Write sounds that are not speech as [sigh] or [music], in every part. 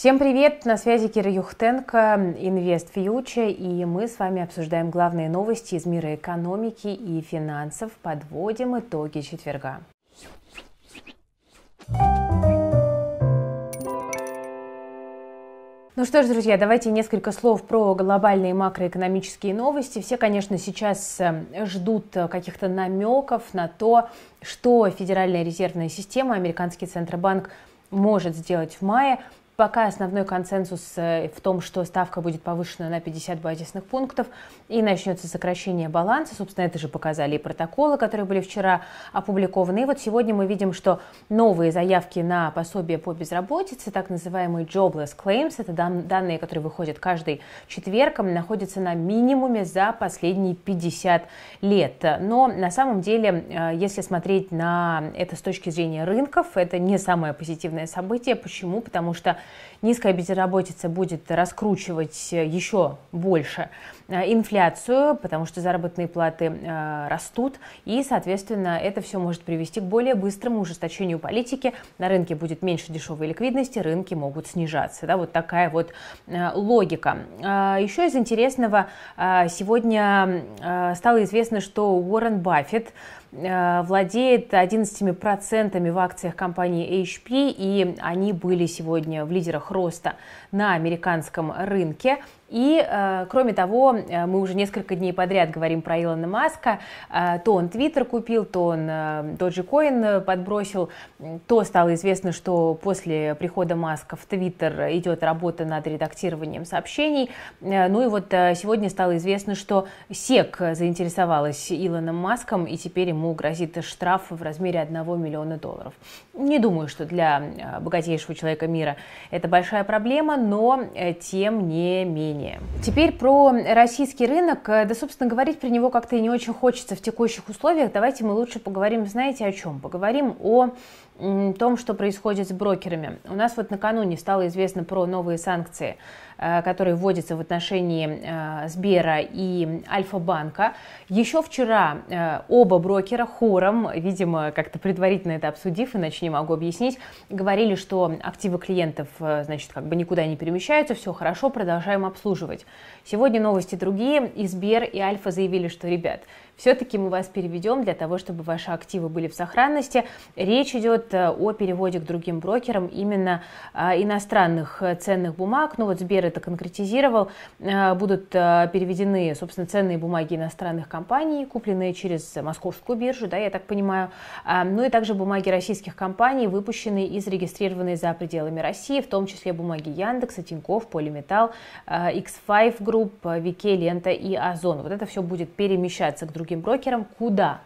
Всем привет! На связи Кира Юхтенко, Инвест Фьючер, и мы с вами обсуждаем главные новости из мира экономики и финансов, подводим итоги четверга. Ну что ж, друзья, давайте несколько слов про глобальные макроэкономические новости. Все, конечно, сейчас э, ждут каких-то намеков на то, что Федеральная резервная система, американский Центробанк может сделать в мае. Пока основной консенсус э, в том, что ставка будет повышена на 50 базисных пунктов и начнется сокращение баланса. Собственно, это же показали и протоколы, которые были вчера опубликованы. И вот сегодня мы видим, что новые заявки на пособие по безработице, так называемые jobless claims, это данные, которые выходят каждый четверг, находятся на минимуме за последние 50 лет. Но на самом деле, э, если смотреть на это с точки зрения рынков, это не самое позитивное событие. Почему? Потому что низкая безработица будет раскручивать э, еще больше э, инфляцию, потому что заработные платы э, растут, и, соответственно, это все может привести к более быстрому ужесточению политики. На рынке будет меньше дешевой ликвидности, рынки могут снижаться. Да, вот такая вот логика. А, еще из интересного, сегодня стало известно, что Уоррен Баффет Э, владеет 11% в акциях компании HP, и они были сегодня в лидерах роста на американском рынке. И, э, кроме того, э, мы уже несколько дней подряд говорим про Илона Маска. Э, то он Твиттер купил, то он Dogecoin э, подбросил, то стало известно, что после прихода Маска в Твиттер идет работа над редактированием сообщений. ну и вот сегодня стало известно, что СЕК заинтересовалась Илоном Маском, и теперь ему грозит штраф в размере 1 миллиона долларов. Не думаю, что для богатейшего человека мира это большая проблема, но тем не менее менее. Теперь про российский рынок. Э, да, собственно, говорить про него как-то и не очень хочется в текущих условиях. Давайте мы лучше поговорим, знаете, о чем? Поговорим о том, что происходит с брокерами. У нас вот накануне стало известно про новые санкции, э, которые вводятся в отношении э, Сбера и Альфа-банка. Еще вчера э, оба брокера хором, видимо, как-то предварительно это обсудив, иначе не могу объяснить, говорили, что активы клиентов, значит, как бы никуда не перемещаются, все хорошо, продолжаем обслуживать. Сегодня новости другие, и Сбер, и Альфа заявили, что, ребят, все-таки мы вас переведем для того, чтобы ваши активы были в сохранности. Речь идет Э, о переводе к другим брокерам именно э, иностранных э, ценных бумаг. Ну вот Сбер это конкретизировал. Будут переведены, собственно, ценные бумаги иностранных компаний, купленные через московскую биржу, да, я так понимаю. Ну и также бумаги российских компаний, выпущенные и зарегистрированные за пределами России, в том числе бумаги Яндекса, Тинькофф, Полиметалл, X5 Group, Вике, Лента и Озон. Вот это все будет перемещаться к другим брокерам. Куда?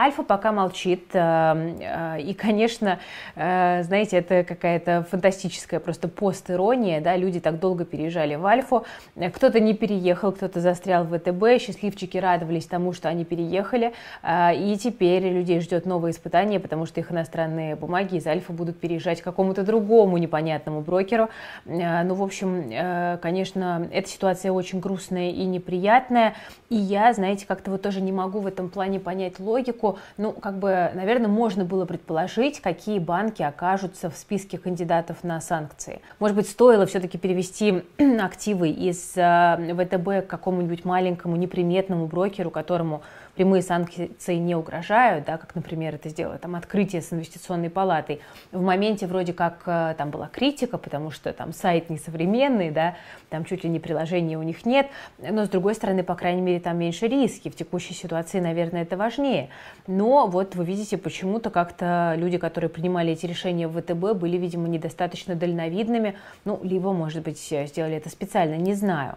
Альфа пока молчит. Э, э, и, конечно, э, знаете, это какая-то фантастическая просто постирония, Да? Люди так долго переезжали в Альфу. Кто-то не переехал, кто-то застрял в ВТБ. Счастливчики радовались тому, что они переехали. И теперь людей ждет новое испытание, потому что их иностранные бумаги из Альфа будут переезжать к какому-то другому непонятному брокеру. Ну, в общем, конечно, эта ситуация очень грустная и неприятная. И я, знаете, как-то вот тоже не могу в этом плане понять логику, ну, как бы, наверное, можно было предположить, какие банки окажутся в списке кандидатов на санкции. Может быть, стоило все-таки перевести [clears throat] активы из э, ВТБ к какому-нибудь маленькому неприметному брокеру, которому прямые санкции не угрожают, да, как, например, это сделало там, открытие с инвестиционной палатой. В моменте вроде как э, там была критика, потому что там сайт несовременный, да, там чуть ли не приложения у них нет, но с другой стороны, по крайней мере, там меньше риски. В текущей ситуации, наверное, это важнее. Но вот вы видите, почему-то как-то люди, которые принимали эти решения в ВТБ, были, видимо, недостаточно дальновидными, ну, либо, может быть, сделали это специально, не знаю.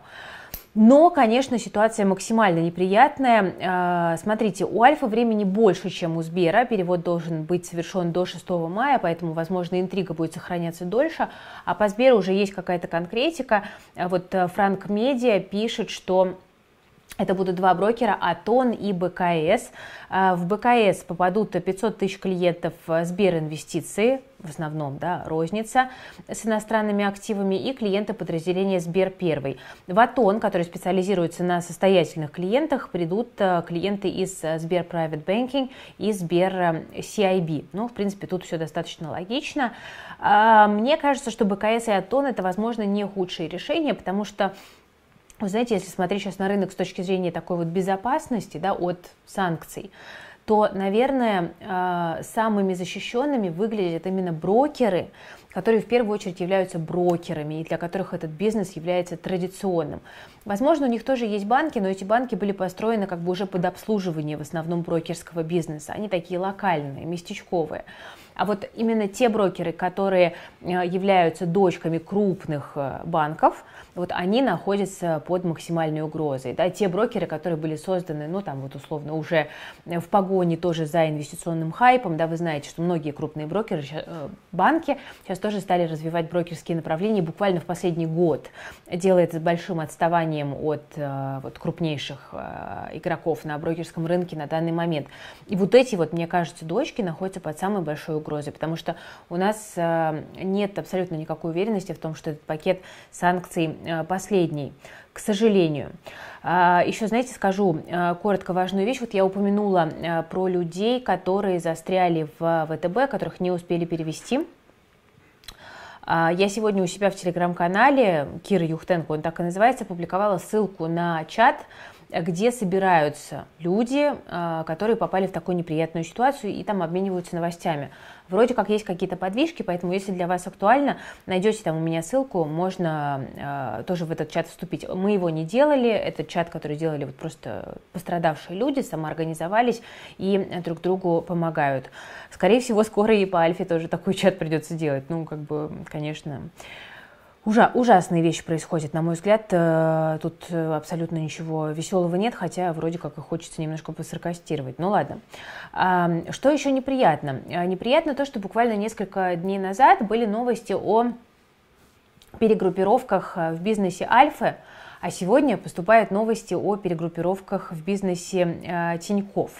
Но, конечно, ситуация максимально неприятная. А, смотрите, у Альфа времени больше, чем у Сбера. Перевод должен быть совершен до 6 мая, поэтому, возможно, интрига будет сохраняться дольше. А по Сберу уже есть какая-то конкретика. А вот э, Франк Медиа пишет, что это будут два брокера, АТОН и БКС. А, в БКС попадут 500 тысяч клиентов э, Сберинвестиции, в основном, да, розница с иностранными активами и клиенты подразделения Сбер 1. В АТОН, который специализируется на состоятельных клиентах, придут э, клиенты из э, Сбер Private Banking и Сбер CIB. Ну, в принципе, тут все достаточно логично. А, мне кажется, что БКС и АТОН это, возможно, не худшие решения, потому что вы знаете, если смотреть сейчас на рынок с точки зрения такой вот безопасности да, от санкций, то, наверное, а, самыми защищенными выглядят именно брокеры, которые в первую очередь являются брокерами и для которых этот бизнес является традиционным. Возможно, у них тоже есть банки, но эти банки были построены как бы уже под обслуживание в основном брокерского бизнеса. Они такие локальные, местечковые. А вот именно те брокеры, которые э, являются дочками крупных э, банков, вот они находятся под максимальной угрозой. Да, те брокеры, которые были созданы, ну там вот условно уже э, в погоне тоже за инвестиционным хайпом, да, вы знаете, что многие крупные брокеры, банки сейчас тоже стали развивать брокерские направления буквально в последний год, делая это с большим отставанием вниманием от э, вот, крупнейших э, игроков на брокерском рынке на данный момент. И вот эти вот, мне кажется, дочки находятся под самой большой угрозой, потому что у нас э, нет абсолютно никакой уверенности в том, что этот пакет санкций последний к сожалению. А, Еще, знаете, скажу коротко важную вещь. Вот я упомянула про людей, которые застряли в ВТБ, которых не успели перевести. А, я сегодня у себя в телеграм-канале Кира Юхтенко, он так и называется, публиковала ссылку на чат, где собираются люди, э, которые попали в такую неприятную ситуацию и там обмениваются новостями. Вроде как есть какие-то подвижки, поэтому если для вас актуально, найдете там у меня ссылку, можно э, тоже в этот чат вступить. Мы его не делали, этот чат, который делали вот просто пострадавшие люди, самоорганизовались и друг другу помогают. Скорее всего, скоро и по Альфе тоже такой чат придется делать. Ну, как бы, конечно, Ужа, ужасные вещи происходят, на мой взгляд. Э, тут э, абсолютно ничего веселого нет, хотя вроде как и хочется немножко посаркастировать. Ну ладно. Что еще неприятно? Э, неприятно то, что буквально несколько дней назад были новости о перегруппировках в бизнесе Альфы, а сегодня поступают новости о перегруппировках в бизнесе э, Тиньков.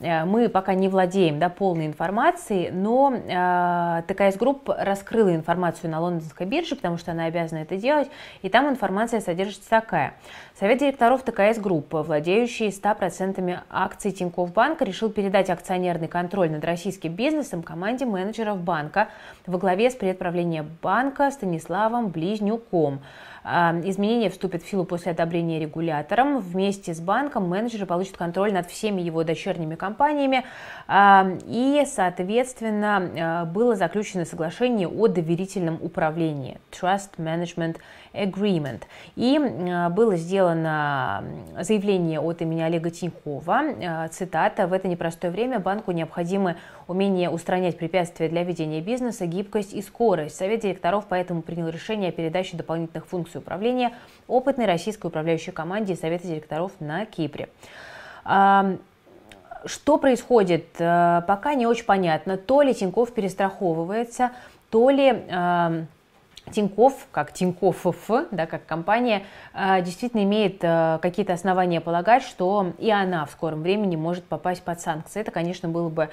Э, мы пока не владеем да, полной информацией, но э, ТКС Групп раскрыла информацию на лондонской бирже, потому что она обязана это делать, и там информация содержится такая. Совет директоров ТКС Групп, владеющий 100% акций Тиньков Банка, решил передать акционерный контроль над российским бизнесом команде менеджеров банка во главе с предправлением банка Станиславом Близнюком. Э, изменения вступят в силу после одобрения регулятором. Вместе с банком менеджер получит контроль над всеми его дочерними компаниями. А, и, соответственно, а, было заключено соглашение о доверительном управлении Trust Management Agreement. И а, было сделано заявление от имени Олега Тинькова, цитата, «В это непростое время банку необходимы умение устранять препятствия для ведения бизнеса, гибкость и скорость. Совет директоров поэтому принял решение о передаче дополнительных функций управления опытной российской управляющей команде и Совета директоров на Кипре. Что происходит, э, пока не очень понятно. То ли Тиньков перестраховывается, то ли Тиньков, как Тиньков да, как компания, э, действительно имеет э, какие-то основания полагать, что и она в скором времени может попасть под санкции. Это, конечно, было бы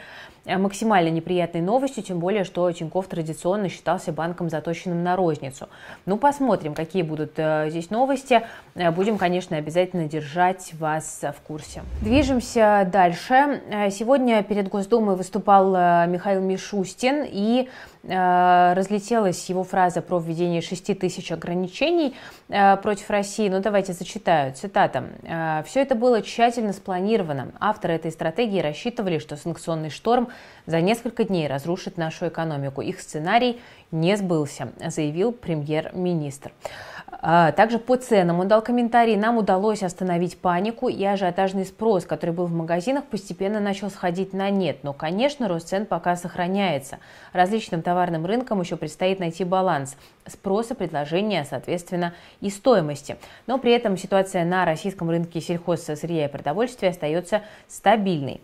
э, максимально неприятной новостью, тем более, что Тиньков традиционно считался банком, заточенным на розницу. Ну, посмотрим, какие будут здесь новости. Будем, конечно, обязательно держать вас в курсе. Движемся дальше. Сегодня перед Госдумой выступал Михаил Мишустин и Э, разлетелась его фраза про введение 6 тысяч ограничений э, против России. Но ну, давайте зачитаю. Цитата. «Э, «Все это было тщательно спланировано. Авторы этой стратегии рассчитывали, что санкционный шторм за несколько дней разрушит нашу экономику. Их сценарий не сбылся», заявил премьер-министр. министр а, также по ценам он дал комментарий. Нам удалось остановить панику и ажиотажный спрос, который был в магазинах, постепенно начал сходить на нет. Но, конечно, рост цен пока сохраняется. Различным товарным рынкам еще предстоит найти баланс спроса, предложения, соответственно, и стоимости. Но при этом ситуация на российском рынке сельхозсырья и продовольствия остается стабильной.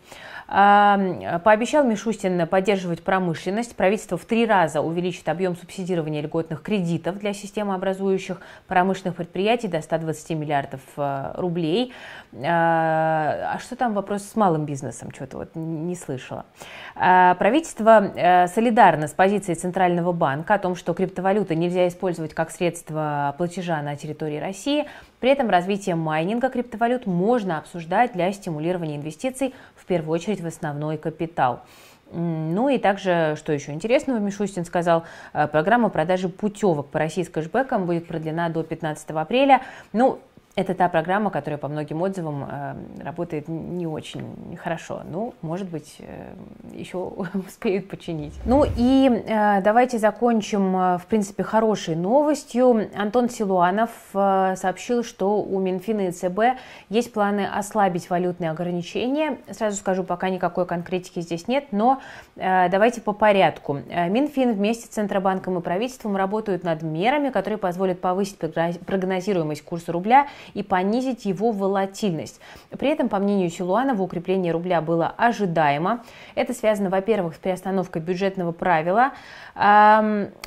Пообещал Мишустин поддерживать промышленность. Правительство в три раза увеличит объем субсидирования льготных кредитов для системообразующих промышленных предприятий до 120 миллиардов э, рублей. А, а что там вопрос с малым бизнесом? Что-то вот не слышала. А, правительство э, солидарно с позицией Центрального банка о том, что криптовалюта нельзя использовать как средство платежа на территории России – при этом развитие майнинга криптовалют можно обсуждать для стимулирования инвестиций в первую очередь в основной капитал. Ну и также, что еще интересного, Мишустин сказал, э, программа продажи путевок по России с будет продлена до 15 апреля. Ну, это та программа, которая по многим отзывам э, работает не очень хорошо. Ну, может быть, э, еще [laughs] успеют починить. Ну и э, давайте закончим, в принципе, хорошей новостью. Антон Силуанов сообщил, что у Минфина и ЦБ есть планы ослабить валютные ограничения. Сразу скажу, пока никакой конкретики здесь нет, но давайте по порядку. Минфин вместе с Центробанком и правительством работают над мерами, которые позволят повысить прогнозируемость курса рубля – и понизить его волатильность. При этом, по мнению Силуанова, укрепление рубля было ожидаемо. Это связано, во-первых, с приостановкой бюджетного правила,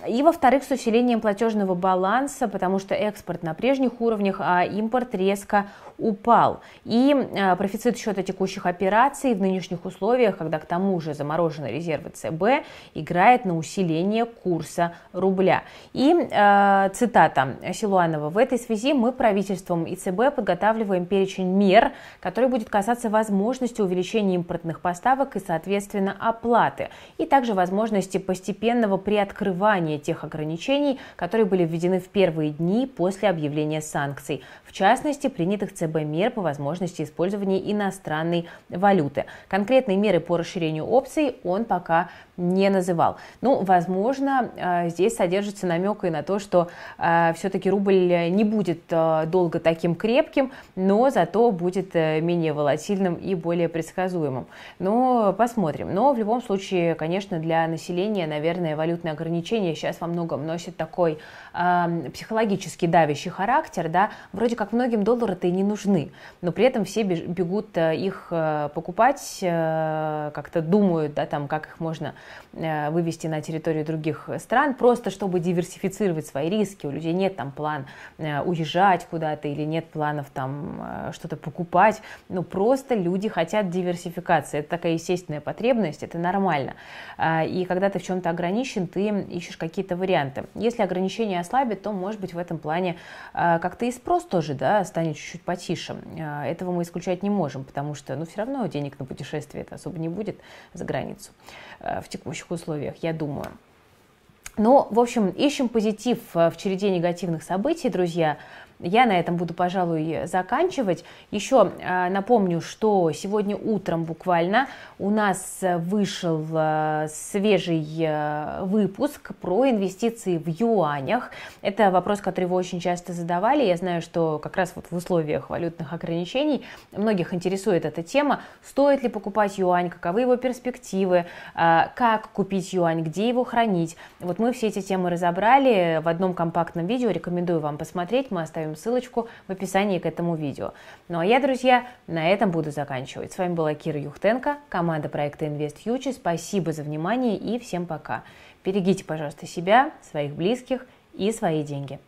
и, во-вторых, с усилением платежного баланса, потому что экспорт на прежних уровнях, а импорт резко упал. И а, профицит счета текущих операций в нынешних условиях, когда к тому же заморожены резервы ЦБ, играет на усиление курса рубля. И, а, цитата Силуанова, в этой связи мы правительством ИЦБ подготавливаем перечень мер, который будет касаться возможности увеличения импортных поставок и, соответственно, оплаты, и также возможности постепенного приоткрывания тех ограничений, которые были введены в первые дни после объявления санкций, в частности, принятых ЦБ мер по возможности использования иностранной валюты. Конкретные меры по расширению опций он пока не называл. Ну, возможно, э, здесь содержится намек и на то, что э, все-таки рубль не будет э, долго таким крепким, но зато будет менее волатильным и более предсказуемым. Но посмотрим. Но в любом случае, конечно, для населения, наверное, валютные ограничения сейчас во многом носят такой психологически давящий характер, да, вроде как многим доллары-то и не нужны, но при этом все бегут их покупать, как-то думают, да, там, как их можно Э, вывести на территорию других стран, просто чтобы диверсифицировать свои риски. У людей нет там план э, уезжать куда-то или нет планов там э, что-то покупать. Ну, просто люди хотят диверсификации. Это такая естественная потребность, это нормально. А, и когда ты в чем-то ограничен, ты ищешь какие-то варианты. Если ограничения ослабят, то, может быть, в этом плане как-то и спрос тоже да, станет чуть-чуть потише. Этого мы исключать не можем, потому что ну, все равно денег на путешествие это особо не будет за границу. В текущих условиях, я думаю. Ну, в общем, ищем позитив э, в череде негативных событий, друзья. Я на этом буду, пожалуй, заканчивать. Еще э, напомню, что сегодня утром буквально у нас вышел э, свежий э, выпуск про инвестиции в юанях. Это вопрос, который вы очень часто задавали. Я знаю, что как раз вот в условиях валютных ограничений многих интересует эта тема. Стоит ли покупать юань, каковы его перспективы, как купить юань, где его хранить. Вот мы все эти темы разобрали в одном компактном видео. Рекомендую вам посмотреть. Мы оставим оставим ссылочку в описании к этому видео. Ну а я, друзья, на этом буду заканчивать. С вами была Кира Юхтенко, команда проекта Invest Future. Спасибо за внимание и всем пока. Берегите, пожалуйста, себя, своих близких и свои деньги.